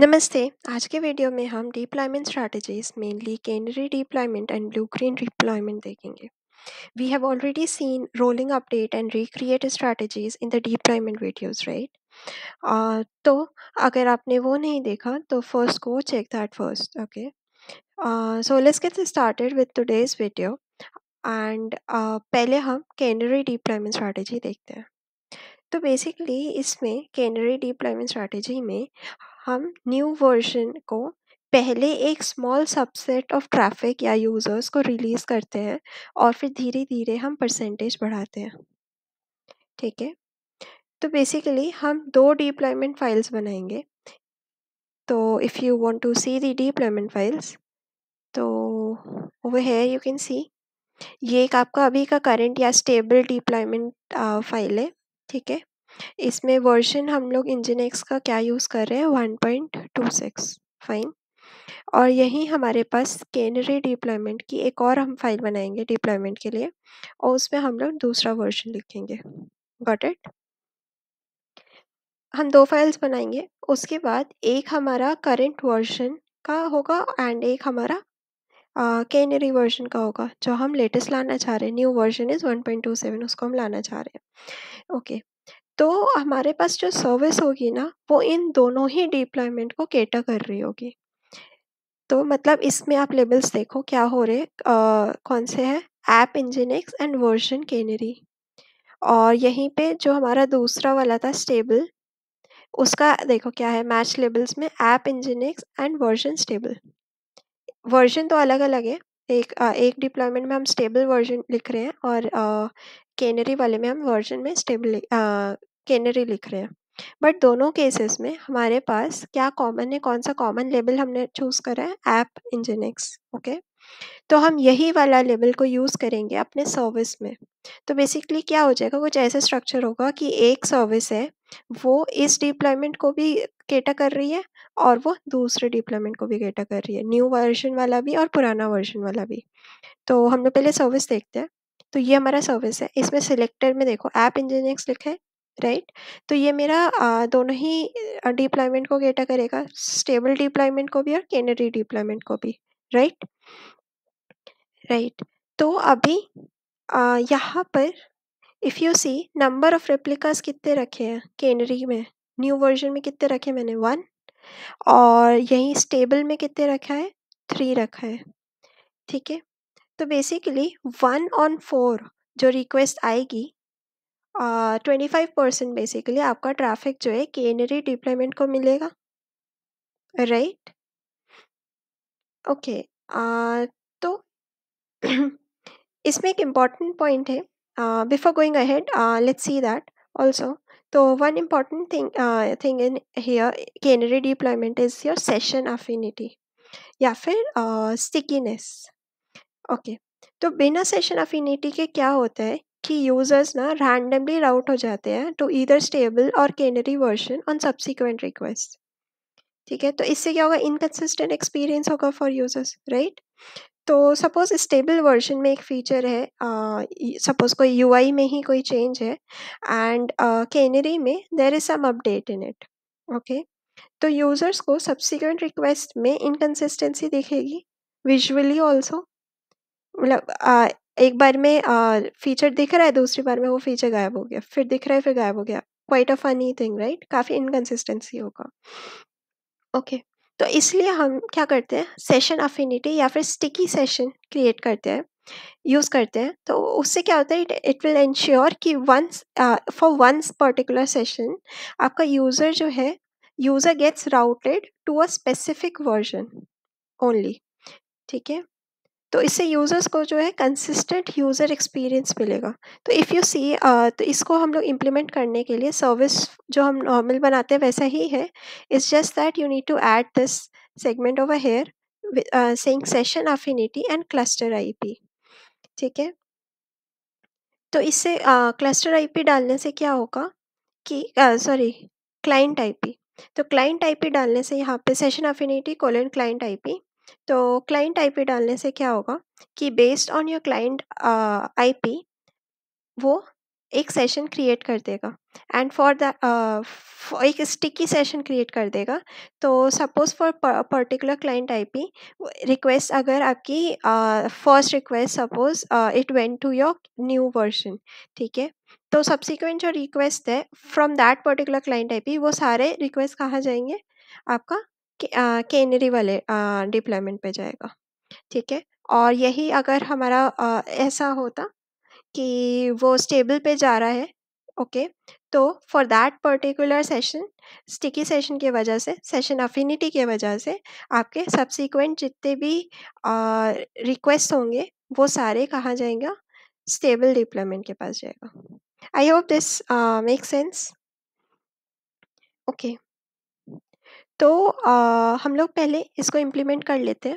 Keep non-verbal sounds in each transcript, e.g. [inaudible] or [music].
नमस्ते आज के वीडियो में हम deployment strategies mainly canary deployment and blue green deployment देखेंगे we have already seen rolling update and recreate strategies in the deployment videos right तो अगर आपने वो नहीं देखा तो फर्स्ट को check that first okay so let's get started with today's video and पहले हम कैनरी डिप्लॉयमेंट स्ट्रेटजी देखते हैं तो बेसिकली इसमें कैनरी डिप्लॉयमेंट स्ट्रेटजी में हम न्यू वर्जन को पहले एक स्मॉल सबसेट ऑफ ट्रैफिक या यूज़र्स को रिलीज़ करते हैं और फिर धीरे धीरे हम परसेंटेज बढ़ाते हैं ठीक है तो बेसिकली हम दो डिप्लॉयमेंट फाइल्स बनाएंगे तो if you want to see the deployment files तो वो है यू कैन सी ये एक आपका अभी का करंट या स्टेबल डिप्लॉयमेंट फाइल है ठीक है इसमें वर्जन हम लोग इंजन एक्स का क्या यूज़ कर रहे हैं one point two six fine और यही हमारे पास कैनरी डिप्लॉयमेंट की एक और हम फाइल बनाएंगे डिप्लॉयमेंट के लिए और उसमें हम लोग दूसरा वर्जन लिखेंगे गॉट इट हम दो फाइल्स बनाएंगे उसके बाद एक हमारा करंट वर्जन का होगा एंड एक हमारा कैनरी uh, वर्जन का होगा जो हम लेटेस्ट लाना चाह रहे हैं न्यू वर्जन इज़ 1.27 उसको हम लाना चाह रहे हैं ओके okay. तो हमारे पास जो सर्विस होगी ना वो इन दोनों ही डिप्लॉयमेंट को कैटर कर रही होगी तो मतलब इसमें आप लेबल्स देखो क्या हो रहे आ, कौन से हैं app nginx and version canary और यहीं पे जो हमारा दूसरा वाला था स्टेबल उसका देखो क्या है मैच लेबल्स में app nginx and version stable version तो अलग-अलग है एक आ, एक डिप्लॉयमेंट में हम स्टेबल वर्जन लिख रहे हैं और कैनरी वाले में हम वर्जन में स्टेबल कैनरी लिख रहे हैं बट दोनों केसेस में हमारे पास क्या कॉमन है कौन सा कॉमन लेबल हमने चूज करा है ऐप इंजिनिक्स ओके तो हम यही वाला लेबल को यूज़ करेंगे अपने सर्विस में तो बेसिकली क्या हो जाएगा कुछ ऐसा स्ट्रक्चर होगा कि एक सर्विस है वो इस डिप्लॉयमेंट को भी केटा कर रही है और वो दूसरे डिप्लॉयमेंट को भी केटा कर रही है न्यू वर्जन वाला भी और पुराना वर्जन वाला भी तो हम लोग पहले सर्विस देखते हैं तो ये हमारा सर्विस है इसमें सिलेक्टर में देखो ऐप इंजीनियर्स लिखा है राइट right? तो ये मेरा दोनों ही डिप्लॉयमेंट को कैटा करेगा स्टेबल डिप्लॉयमेंट को भी और कैनरी डिप्लॉयमेंट को भी राइट राइट तो अभी यहाँ पर if you see number of replicas कितने रखे हैं कैनरी में न्यू वर्जन में कितने रखे मैंने वन और यहीं स्टेबल में कितने रखा है थ्री रखा है ठीक है तो बेसिकली वन ऑन फोर जो रिक्वेस्ट आएगी ट्वेंटी फाइव परसेंट बेसिकली आपका ट्रैफिक जो है केनरी डिप्लॉयमेंट e को मिलेगा राइट ओके तो [clears throat] इसमें एक इम्पॉर्टेंट पॉइंट है before going ahead let's see that also तो one important thing thing in here canary deployment is your session affinity या फिर स्टिकीनेस ओके तो बिना सेशन अफिनिटी के क्या होता है कि यूजर्स ना रैंडमली राउट हो जाते हैं टू ईदर स्टेबल और canary version on subsequent request ठीक है तो इससे क्या होगा इनकन्सिस्टेंट एक्सपीरियंस होगा फॉर यूजर्स राइट तो सपोज स्टेबल वर्जन में एक फीचर है सपोज कोई यू में ही कोई चेंज है एंड कैनरी में there is some update in it okay तो यूजर्स को सब्सिक्वेंट रिक्वेस्ट में इनकन्सिस्टेंसी दिखेगी विजुअली ऑल्सो मतलब एक बार में आ, फीचर दिख रहा है, दूसरी बार में वो फीचर गायब हो गया, फिर दिख रहा है, फिर गायब हो गया। Quite a funny thing right? काफ़ी इनकन्सिस्टेंसी होगा। ओके, तो इसलिए हम क्या करते हैं सेशन अफिनिटी या फिर स्टिकी सेशन क्रिएट करते हैं, यूज़ करते हैं। तो उससे क्या होता है इट इट विल इंश्योर कि once for once particular session आपका यूज़र जो है, user gets routed to a specific version only, ठीक है? तो इससे यूज़र्स को जो है कंसिस्टेंट यूज़र एक्सपीरियंस मिलेगा तो इफ़ यू सी तो इसको हम लोग इम्प्लीमेंट करने के लिए सर्विस जो हम नॉर्मल बनाते हैं वैसा ही है it's just that you need to add this segment over here saying session affinity and cluster IP ठीक है तो इससे क्लस्टर आईपी डालने से क्या होगा कि सॉरी क्लाइंट आईपी तो क्लाइंट आईपी डालने से यहाँ पे session affinity colon client IP तो क्लाइंट आईपी डालने से क्या होगा कि based on your client IP वो एक सेशन क्रिएट कर देगा एंड फॉर द एक स्टिकी सेशन क्रिएट कर देगा तो suppose for particular client IP request अगर आपकी first request suppose it went to your new version ठीक है तो सब्सिक्वेंट जो रिक्वेस्ट है from that particular client IP वो सारे रिक्वेस्ट कहाँ जाएंगे आपका केनरी वाले डिप्लॉयमेंट पे जाएगा, ठीक है? और यही अगर हमारा ऐसा होता कि वो स्टेबल पे जा रहा है, ओके, तो for that particular session, sticky session की वजह से, सेशन अफिनिटी की वजह से आपके सबसिक्वेंट जितने भी रिक्वेस्ट होंगे, वो सारे कहाँ जाएंगे स्टेबल डिप्लॉयमेंट के पास जाएगा। I hope this make makes sense? Okay. तो आ, हम लोग पहले इसको इम्प्लीमेंट कर लेते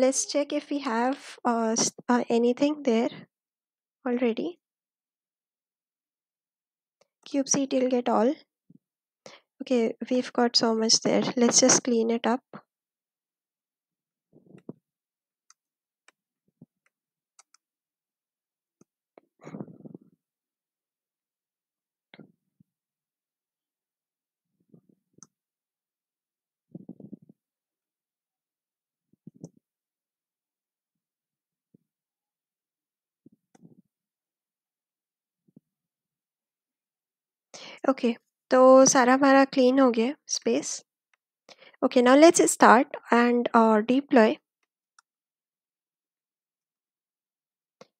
let's check if you have anything there already kubectl get all okay we have got so much there let's just clean it up okay so sara mara clean ho space okay now let's start and uh, deploy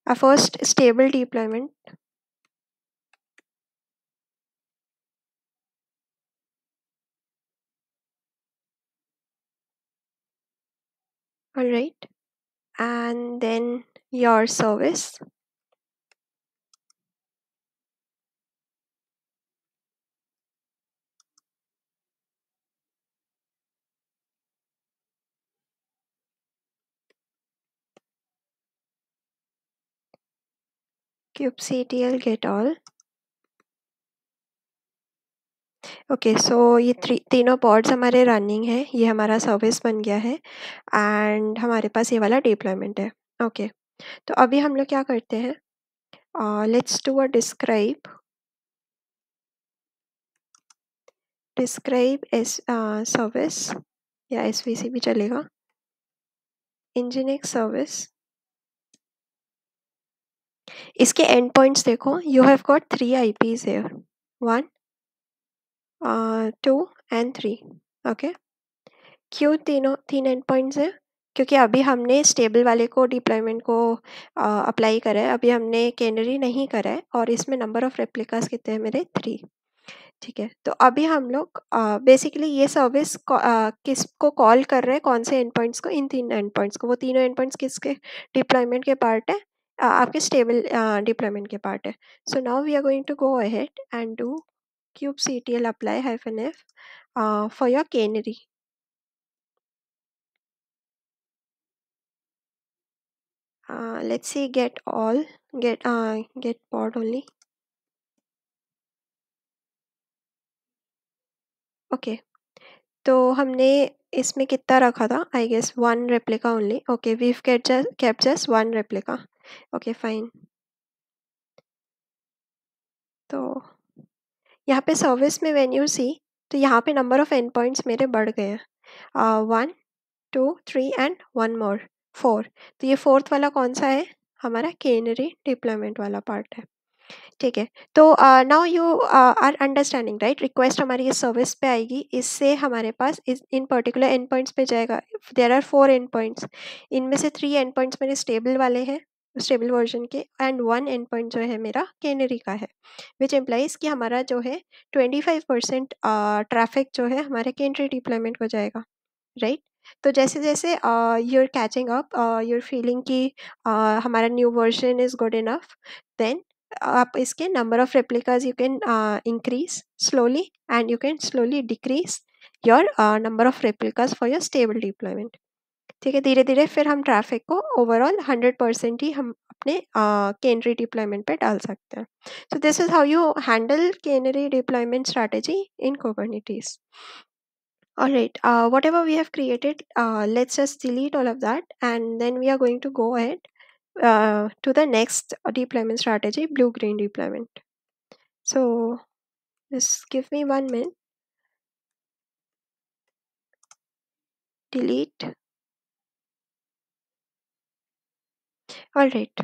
a first stable deployment all right and then your service kubectl get all okay okay, so so ये three तीनों pods हमारे running है ये हमारा service बन गया है and हमारे पास ये वाला डिप्लॉयमेंट है ओके okay, तो अभी हम लोग क्या करते हैं let's do a describe describe s service या एस भी चलेगा इंजीनिक सर्विस इसके एंड पॉइंट्स देखो you have got three IPs here one two and three okay क्यों तीनों तीन एंड पॉइंट्स हैं क्योंकि अभी हमने स्टेबल वाले को डिप्लॉयमेंट को अप्लाई uh, करा है अभी हमने कैनरी नहीं करा है और इसमें नंबर ऑफ़ रेप्लिकास कितने हैं मेरे थ्री ठीक है तो अभी हम लोग बेसिकली uh, ये सर्विस किस को uh, कॉल कर रहे हैं कौन से एंड पॉइंट्स को इन तीन एंड पॉइंट्स को वो तीनों एंड पॉइंट्स किसके डिप्लॉयमेंट के पार्ट है आपके स्टेबल डिप्लॉयमेंट के पार्ट है so now we are going to go ahead and do kubectl apply hyphen f for your canary let's see get all get get pod only okay तो हमने इसमें कितना रखा था I guess one replica only okay we've get just kept just one replica okay fine तो यहाँ पे service में वेन यू सी तो यहाँ पे नंबर ऑफ़ एंड पॉइंट्स मेरे बढ़ गए हैं one two three and one more four तो ये फोर्थ वाला कौन सा है हमारा केनरी डिप्लॉयमेंट वाला पार्ट है ठीक है तो now you are understanding right request हमारी इस सर्विस पे आएगी इससे हमारे पास इस इन पर्टिकुलर एंड पॉइंट्स पे जाएगा there are four endpoints इनमें से थ्री एंड पॉइंट्स मेरे स्टेबल वाले हैं स्टेबल वर्जन के एंड वन एंड पॉइंट जो है मेरा कैनरी का है विच एम्प्लाइज़ कि हमारा जो है ट्वेंटी फाइव परसेंट ट्रैफिक जो है हमारे कैनरी डिप्लॉयमेंट हो जाएगा राइट right? तो जैसे जैसे you are catching up you are feeling कि uh, हमारा new version is good enough then आप इसके number of replicas you can increase slowly and you can slowly decrease your number of replicas for your stable deployment ठीक है धीरे धीरे फिर हम ट्रैफिक को ओवरऑल हंड्रेड परसेंट ही हम अपने कैनरी डिप्लॉयमेंट पे डाल सकते हैं so this is how you handle canary deployment strategy in Kubernetes. all right uh, whatever we have created uh, let's just delete all of that and then we are going to go ahead uh, to the next deployment strategy blue green deployment so just give me one minute delete right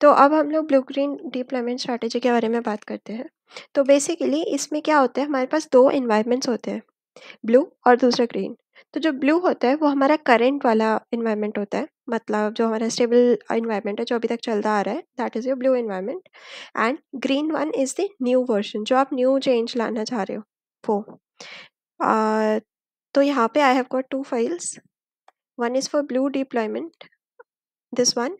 तो अब हम लोग blue green deployment strategy के बारे में बात करते हैं तो बेसिकली इसमें क्या होता है हमारे पास दो इन्वायरमेंट्स होते हैं ब्लू और दूसरा ग्रीन तो जो ब्लू होता है वो हमारा करेंट वाला इन्वायरमेंट होता है मतलब जो हमारा स्टेबल इन्वायरमेंट है जो अभी तक चलता आ रहा है that is your blue environment and green one is the new version जो आप न्यू चेंज लाना चाह रहे हो वो तो यहाँ पे I have got two files One is for blue deployment, this one,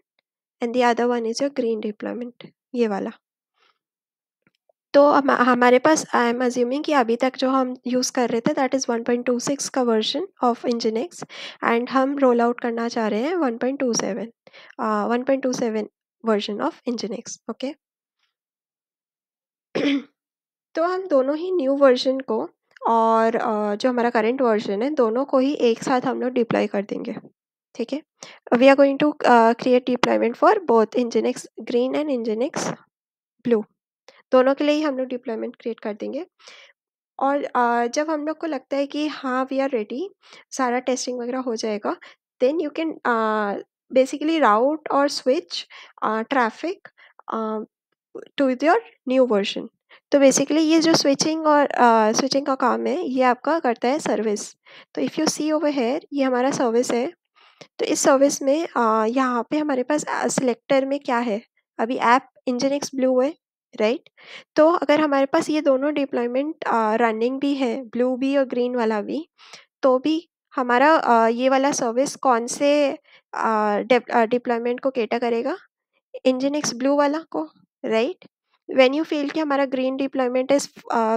and the other one is your green deployment, ये वाला तो हमारे पास आई एम अज्यूमिंग कि अभी तक जो हम यूज़ कर रहे थे दैट इज़ 1.26 का वर्जन ऑफ इंजिनेक्स एंड हम रोल आउट करना चाह रहे हैं 1.27 seven version of nginx okay तो हम दोनों ही न्यू वर्जन को और जो हमारा करंट वर्जन है दोनों को ही एक साथ हम लोग डिप्लॉय कर देंगे ठीक है we are going to create deployment for both nginx green and nginx blue दोनों के लिए ही हम लोग डिप्लॉयमेंट क्रिएट कर देंगे और जब हम लोग को लगता है कि हाँ वी आर रेडी सारा टेस्टिंग वगैरह हो जाएगा then you can basically route और switch traffic to your new version तो बेसिकली ये जो स्विचिंग और स्विचिंग का काम है ये आपका करता है सर्विस तो if you see over here ये हमारा सर्विस है तो इस सर्विस में uh, यहाँ पे हमारे पास सिलेक्टर में क्या है अभी ऐप इंजन एक्स ब्लू है राइट तो अगर हमारे पास ये दोनों डिप्लॉयमेंट रनिंग भी है ब्लू भी और ग्रीन वाला भी तो भी हमारा uh, ये वाला सर्विस कौन से डिप्लॉयमेंट को केटा करेगा इंजन एक्स ब्लू वाला को राइट वेन यू फील कि हमारा green deployment is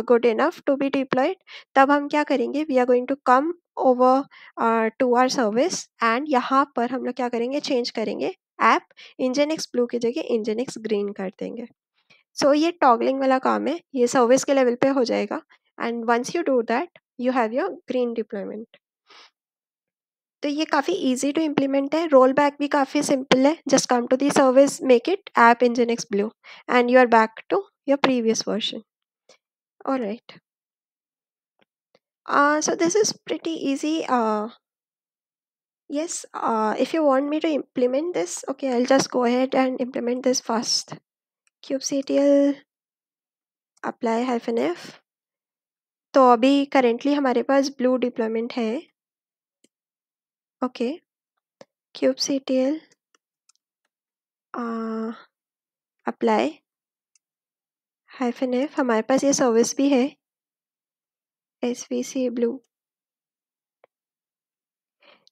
good enough to be deployed तब हम क्या करेंगे we are going to come over to our service and यहाँ पर हम लोग क्या करेंगे चेंज करेंगे ऐप इंजेनिक्स ब्लू की जगह इंजेनिक्स ग्रीन कर देंगे सो so, ये टॉगलिंग वाला काम है ये सर्विस के लेवल पे हो जाएगा and once you do that you have your green deployment तो ये काफ़ी इजी टू इम्प्लीमेंट है रोल बैक भी काफ़ी सिंपल है just come to the service make it app engine x blue and you are back to your previous version और right so this is pretty easy yes if you want me to implement this okay I just go ahead and implement this first cube kubectl apply hyphen f तो अभी currently हमारे पास blue deployment है Okay, kubectl apply hyphen f हमारे पास ये service भी है एस वी सी ब्लू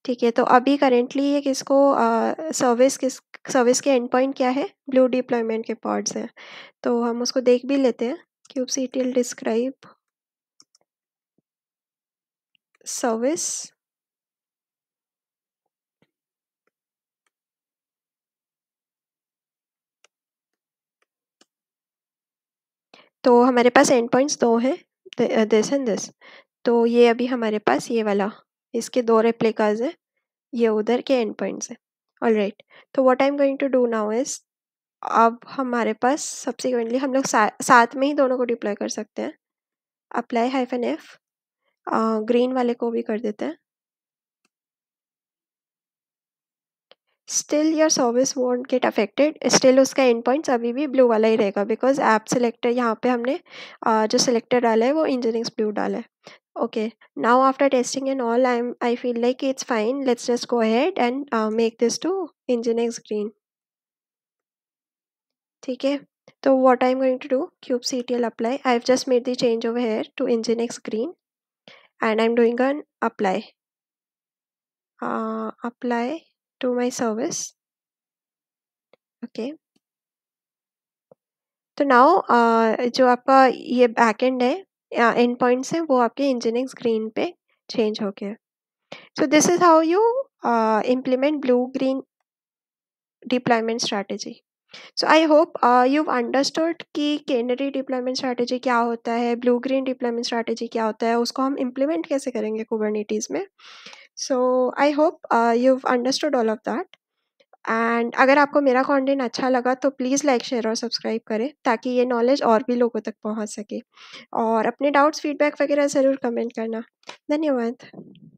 ठीक है तो अभी करेंटली ये किसको सर्विस uh, किस सर्विस के एंड पॉइंट क्या है ब्लू डिप्लॉयमेंट के पॉड्स हैं तो हम उसको देख भी लेते हैं kubectl describe service तो हमारे पास एंड पॉइंट्स दो हैं दिस एंड दिस तो ये अभी हमारे पास ये वाला इसके दो रेप्लिकाज हैं ये उधर के एंड पॉइंट्स हैं ऑल राइट तो what I am going to do now is अब हमारे पास सब्सिक्वेंटली हम लोग सा, साथ में ही दोनों को डिप्लॉय कर सकते हैं अप्लाई हाइफन एफ ग्रीन वाले को भी कर देते हैं still your service won't get affected still उसका एंड पॉइंट्स अभी भी ब्लू वाला ही रहेगा बिकॉज ऐप सेलेक्टर यहाँ पे हमने uh, जो सिलेक्टर डाला है वो इंजीनियरिंग ब्लू डाला है okay now after testing and all I am I feel like it's fine let's just go ahead and make this to engineering green ठीक है तो what I am going to do kubectl apply I have just made the change over here to engineering green and I am doing an apply apply to my service okay तो नाउ uh, जो आपका ये backend है and endpoints हैं वो आपके engineering screen पे चेंज हो गया so this is how you implement blue green deployment strategy so I hope you understood कि केनरी डिप्लॉयमेंट स्ट्रैटेजी क्या होता है ब्लू ग्रीन डिप्लॉयमेंट स्ट्रैटेजी क्या होता है उसको हम इम्प्लीमेंट कैसे करेंगे कुबरनिटीज़ में so I hope you understood all of that and अगर आपको मेरा कॉन्टेंट अच्छा लगा तो प्लीज़ लाइक शेयर और सब्सक्राइब करें ताकि ये नॉलेज और भी लोगों तक पहुंच सके और अपने डाउट्स फीडबैक वगैरह ज़रूर कमेंट करना धन्यवाद